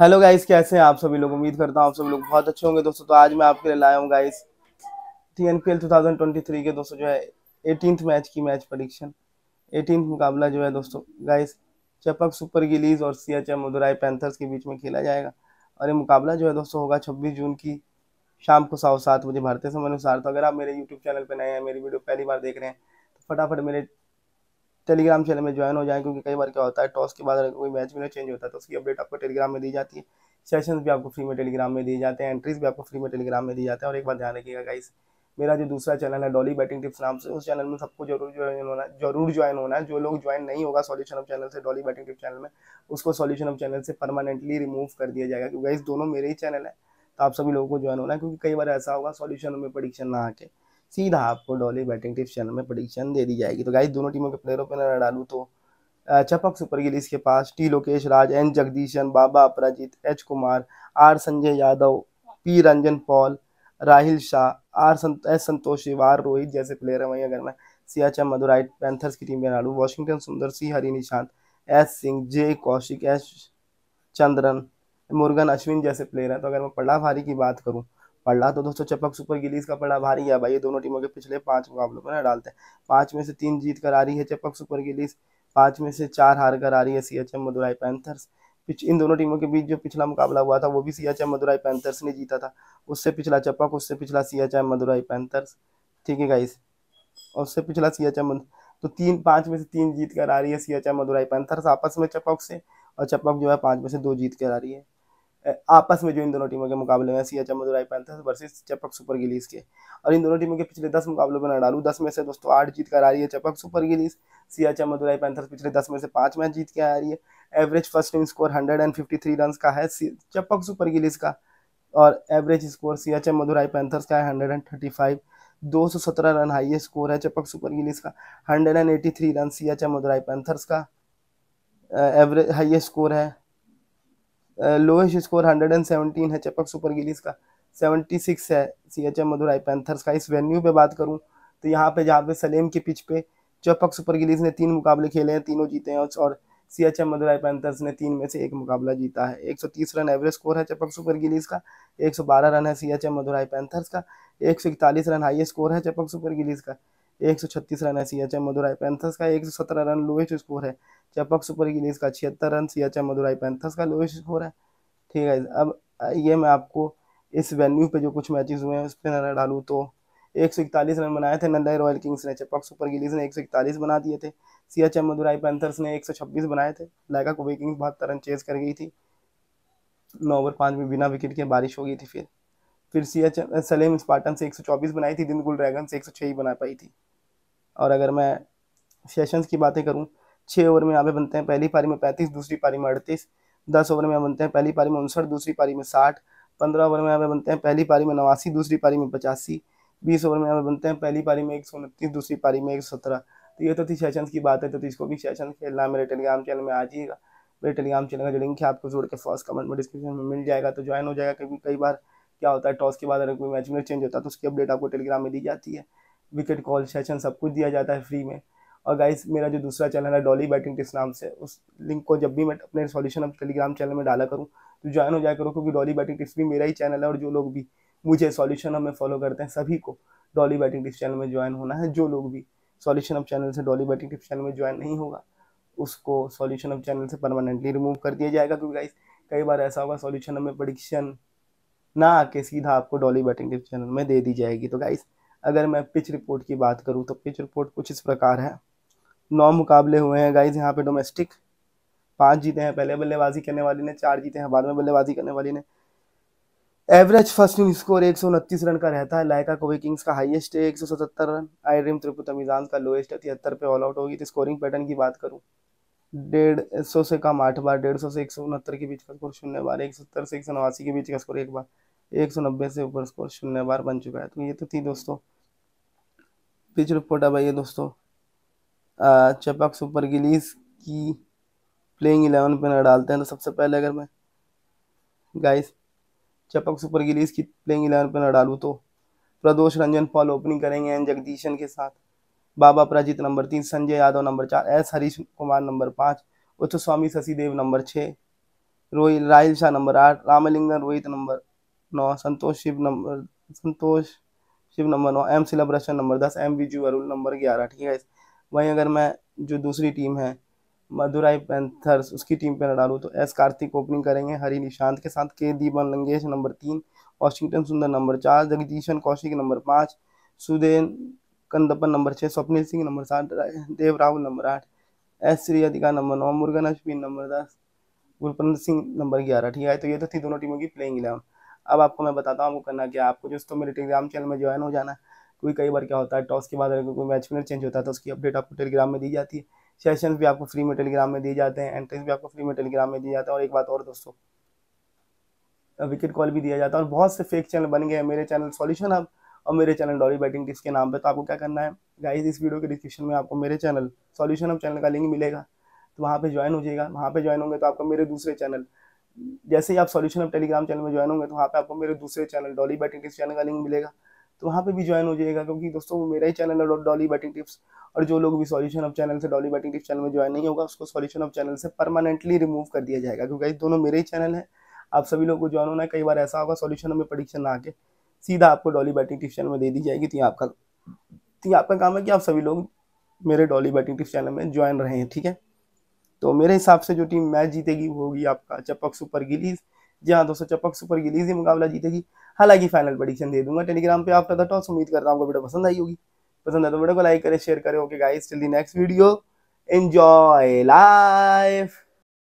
hello guys कैसे हैं आप सभी लोग उम्मीद करता हूं आप सभी लोग बहुत अच्छे होंगे दोस्तों तो आज मैं आपके लिए लाया हूं गाइस टी एन पी के दोस्तों जो है एटीन मैच की मैच परीक्षण एटीन मुकाबला जो है दोस्तों गाइस चपक सुपर गिलीज और C H M Madurai Panthers के बीच में खेला जाएगा और ये मुकाबला जो है दोस्तों होगा छब्बीस जून की शाम को साव सात बजे भारतीय समय अनुसार तो अगर आप मेरे यूट्यूब चैनल पर नए हैं मेरी वीडियो पहली बार देख रहे हैं तो फटाफट मेरे टेलीग्राम चैनल में ज्वाइन हो जाएं क्योंकि कई बार क्या होता है टॉस के बाद अगर कोई मैच में चेंज होता है तो उसकी अपडेट आपको टेलीग्राम में दी जाती है सेशन भी आपको फ्री में टेलीग्राम में दिए जाते हैं एंट्रीज भी आपको फ्री में टेलीग्राम में दी जाते हैं और एक बार ध्यान रखिएगा गाइस मेरा जो दूसरा चैनल है डॉली बैटिंग टिप्स नाम से उस चैनल में सबको जरूर ज्वाइन होना जरूर ज्वाइन होना है जो लोग ज्वाइन नहीं होगा सॉल्यूशन ऑफ चैनल से डॉली बैटिंग टिप्स चैनल में उसको सॉल्यूशन ऑफ चैनल से परमानेंटली रिमूव कर दिया जाएगा क्योंकि गाइस दोनों मेरे ही चैनल है तो आप सभी लोगों को ज्वाइन होना है क्योंकि कई बार ऐसा होगा सॉल्यूशन में प्रडिक्शन ना आके सीधा आपको डॉली बैटिंग टिप्स चैनल में प्रडिक्शन दे दी जाएगी तो गाइज दोनों टीमों के प्लेयरों पर नजर डालू तो चपक सुपर गिलीस के पास T Lokesh Raj N Jagadeesan Baba Aparajith H Kumar R Sanjay Yadav P Ranjan Paul Rahil Shah R Sant, S Santosh Shiv R Rohit जैसे प्लेयर हैं वहीं अगर मैं सियाचा मदुराइट पैंथर्स की टीम में डालू Washington Sundar C Hari Nishant S Singh J Kaushik S Chandran Murugan Ashwin जैसे प्लेयर हैं तो अगर मैं पड़ा भारी की बात करूँ पड़ा तो दोस्तों चपक सुपर गिलीज का पड़ा भारी है भाई ये दोनों टीमों के पिछले पांच मुकाबलों पर डालते हैं पांच में से तीन जीत कर आ रही है चपक सुपर गिलीज पांच में से चार हार कर आ रही है सीएचएम मदुराई पैंथर्स इन दोनों टीमों के बीच जो पिछला मुकाबला हुआ था वो भी सीएचएम मदुराई पैंथर्स ने जीता था उससे पिछला चपक उससे पिछला सीएचएम मदुराई पैंथर्स ठीक है गाइस और उससे पिछला सीएचएम तो तीन पांच में से तीन जीत कर आ रही है सीएचएम मदुराई पैंथर्स आपस में चपक से और चपक जो है पांच में से दो जीत कर आ रही है आपस में जो इन दोनों टीमों के मुकाबले में C H M Madurai Panthers versus Chepauk Super Gillies के और इन दोनों टीमों के पिछले दस मुकाबलों में डालू दस में से दोस्तों आठ जीत कर आ रही है Chepauk Super Gillies C H M Madurai Panthers पिछले दस में से पाँच मैच जीत के आ रही है average first team score hundred and fifty three run का है चपक सुपर गिलीज का और average score C H M Madurai Panthers का है हंड्रेड एंड थर्टी फाइव दो सौ सत्रह रन हाइएस्ट स्कोर है चपक सुपर गिलीज का hundred and eighty three run C H M Madurai Panthers का एवरेज हाइएस्ट स्कोर है लोएस्ट स्कोर 117 है चपक सुपर गिलीस का 76 है C H M Madurai Panthers का इस वेन्यू पे बात करूं तो यहाँ पे जहाँ पे सलेम के पिच पे चपक सुपर गिलीस ने तीन मुकाबले खेले हैं तीनों जीते हैं और C H M Madurai Panthers ने तीन में से एक मुकाबला जीता है 130 रन एवरेज स्कोर है चपक सुपर गिलीस का 112 रन है C H M Madurai Panthers का एक रन हाई स्कोर है चपक सुपर गिलीस का 136 रन है सियाचा मदुराई पैंथर्स का 117 रन लोएस्ट स्कोर है चपक सुपर किंग्स का छिहत्तर रन सियाचा मदुराई पैंथर्स का लोएस्ट स्कोर है ठीक है अब ये मैं आपको इस वेन्यू पे जो कुछ मैचेस हुए हैं उस पर नजर डालूँ तो एक सौ इकतालीस रन बनाए थे नंदाई रॉयल किंग्स ने चपक सुपर किंग्स ने एक सौ इकतालीस बना दिए थे सियाचा मदुराई पैंथर्स ने एक सौ छब्बीस बनाए थे लाइका कोबे किंग्स बहत्तर रन चेज कर गई थी नौ ओवर पाँच में बिना विकेट के बारिश हो गई थी फिर फिर सी एच सलेम स्पार्टन से 124 बनाई थी दिनगुल ड्रैगन से 106 ही बना पाई थी और अगर मैं सेशंस की बातें करूं छः ओवर में यहाँ पे बनते हैं पहली पारी में पैंतीस दूसरी पारी में अड़तीस दस ओवर में बनते हैं पहली पारी में उनसठ दूसरी पारी में साठ पंद्रह ओवर में यहाँ पे बनते हैं पहली पारी में नवासी दूसरी पारी में पचासी बीस ओवर में यहाँ पे बनते हैं पहली पारी में एक सौ उनतीस दूसरी पारी में एक सौ सत्रह तो ये तो थी सेशंस की बात है तो इसको भी सेशन खेलना मेरे टेलीग्राम चैनल में आ जाइएगा मेरे टेलीग्राम चैनल का जो लिंक है आपको जोड़ के फर्स्ट कमेंट में डिस्क्रिप्शन में मिल जाएगा तो ज्वाइन हो जाएगा क्योंकि कई बार क्या होता है टॉस के बाद अगर कोई मैच में चेंज होता है तो उसकी अपडेट आपको टेलीग्राम में दी जाती है विकेट कॉल सेशन सब कुछ दिया जाता है फ्री में और गाइस मेरा जो दूसरा चैनल है डॉली बैटिंग टिप्स नाम से उस लिंक को जब भी मैं अपने सॉल्यूशन अब टेलीग्राम चैनल में डाला करूँ तो ज्वाइन हो जाया करो क्योंकि डॉली बैटिंग टिप्स भी मेरा ही चैनल है और जो लोग भी मुझे सॉल्यूशन हमें फॉलो करते हैं सभी को डॉली बैटिंग टिप्स चैनल में ज्वाइन होना है जो लोग भी सॉल्यूशन अब चैनल से डॉली बैटिंग टिप्स चैनल में ज्वाइन नहीं होगा उसको सॉल्यूशन अब चैनल से परमानेंटली रिमूव कर दिया जाएगा क्योंकि गाइस कई बार ऐसा होगा सॉल्यूशन हमें प्रडिक्शन ना आके सीधा आपको डॉली बैटिंग टिप्स चैनल में दे दी जाएगी तो गाइस अगर मैं पिच रिपोर्ट की बात करूँ तो पिच रिपोर्ट कुछ इस प्रकार है नौ मुकाबले हुए हैं गाइज यहाँ पे डोमेस्टिक पांच जीते हैं पहले बल्लेबाजी करने वाली ने चार जीते हैं बाद में बल्लेबाजी करने वाली ने एवरेज फर्स्ट इनिंग स्कोर एक रन का रहता है लायका कोवे किंग्स का हाईएस्ट है एक रन आई आयरिम त्रिपुतमिजान का लोएस्ट है तिहत्तर पे ऑल आउट होगी तो स्कोरिंग पैटर्न की बात करूँ डेढ़ सौ से कम आठ बार डेढ़ सौ से एक सौ उनहत्तर के बीच का स्कोर शून्य बार एक सौ सत्तर से एक सौ नवासी के बीच का स्कोर एक बार एक सौ नब्बे से ऊपर स्कोर शून्य बार बन चुका है तो ये तो थी दोस्तों पिच रिपोर्ट अब आइए दोस्तों चपक सुपर गिलीज की प्लेइंग इलेवन पे नजर डालते हैं तो सबसे पहले अगर मैं गाइस चपक सुपर गिलीज की प्लेइंग इलेवन पे नजर डालूँ तो प्रदोष रंजन पॉल ओपनिंग करेंगे एन जगदीशन के साथ बाबा प्रजित नंबर तीन संजय यादव नंबर चार एस हरीश कुमार नंबर पाँच उत्थ स्वामी शशिदेव नंबर छः रोहित राहिल शाह नंबर आठ रामलिंगन रोहित नंबर नौ संतोष शिव नंबर संतोष शिव नंबर नौ एम सिलभ रशन नंबर दस एम जू अरुल नंबर ग्यारह ठीक है वहीं अगर मैं जो दूसरी टीम है मदुराई पैंथर्स उसकी टीम पर डालू तो एस कार्तिक ओपनिंग करेंगे हरि निशांत के साथ के दीपन लंगेश नंबर तीन वॉशिंगटन सुंदर नंबर चार जगदीशन कौशिक नंबर पाँच सुदेन कंदप्पन नंबर छः स्वप्निल सिंह नंबर सात देव राहुल नंबर आठ एस श्री अधिका नंबर नौ मुर्गन अश्विन नंबर दस गुरपंद सिंह नंबर ग्यारह ठीक है तो ये तो थी दोनों टीमों की प्लेइंग इलेवन अब आपको मैं बताता हूँ आपको करना क्या आपको जो तो मेरे टेलीग्राम चैनल में ज्वाइन हो जाना कोई कई बार क्या होता है टॉस के बाद अगर कोई मैच विनर चेंज होता है तो उसकी अपडेट आपको टेलीग्राम में दी जाती है सेशन भी आपको फ्री में टेलीग्राम में दिए जाते हैं एंट्रेंस भी आपको फ्री में टेलीग्राम में दिए जाते हैं और एक बात और दोस्तों विकेट कॉल भी दिया जाता है और बहुत से फेक चैनल बन गए हैं मेरे चैनल सॉल्यूशन अब और मेरे चैनल डॉली बैटिंग टिप्स के नाम पर तो आपको क्या करना है गाइज इस वीडियो के डिस्क्रिप्शन में आपको मेरे चैनल सॉल्यूशन ऑफ चैनल का लिंक मिलेगा तो वहाँ पर ज्वाइन हो जाएगा वहाँ पर ज्वाइन होंगे तो, तो आपको मेरे दूसरे चैनल जैसे ही आप सॉल्यूशन ऑफ टेलीग्राम चैनल में ज्वाइन होंगे तो वहाँ पर आपको मेरे दूसरे channel Dolly batting tips channel का लिंक मिलेगा तो वहाँ पे भी ज्वाइन हो जाएगा क्योंकि दोस्तों वो मेरा ही चैनल है डॉली बैटिंग टिप्स और जो लोग भी सॉल्यूशन ऑफ चैनल से डॉली बैटिंग टिप्स चैनल में ज्वाइन नहीं होगा उसको सॉल्यूशन ऑफ चैनल से परमानेंटली रिमूव कर दिया जाएगा क्योंकि दोनों मेरे ही चैनल है आप सभी लोग को ज्वाइन होना है कई बार ऐसा होगा सॉल्यूशन में प्रडिक्शन ना आके सीधा आपको डॉली बैटिंग टिप्स चैनल में दे दी जाएगी तो ये आपका तो ये आपका काम है कि आप सभी लोग मेरे डॉली बैटिंग टिप्स चैनल में ज्वाइन रहे हैं ठीक है तो मेरे हिसाब से जो टीम मैच जीतेगी वो होगी आपका चपक सुपर गिलीज जी हाँ दोस्तों चपक सुपर गिलीज ही मुकाबला जीतेगी हालांकि फाइनल प्रडिक्शन दे दूंगा टेलीग्राम पे आप रहता टॉस तो उम्मीद करता हूँ आपको वीडियो पसंद आई होगी पसंद है तो वीडियो को लाइक करें शेयर करें okay guys till the next video enjoy life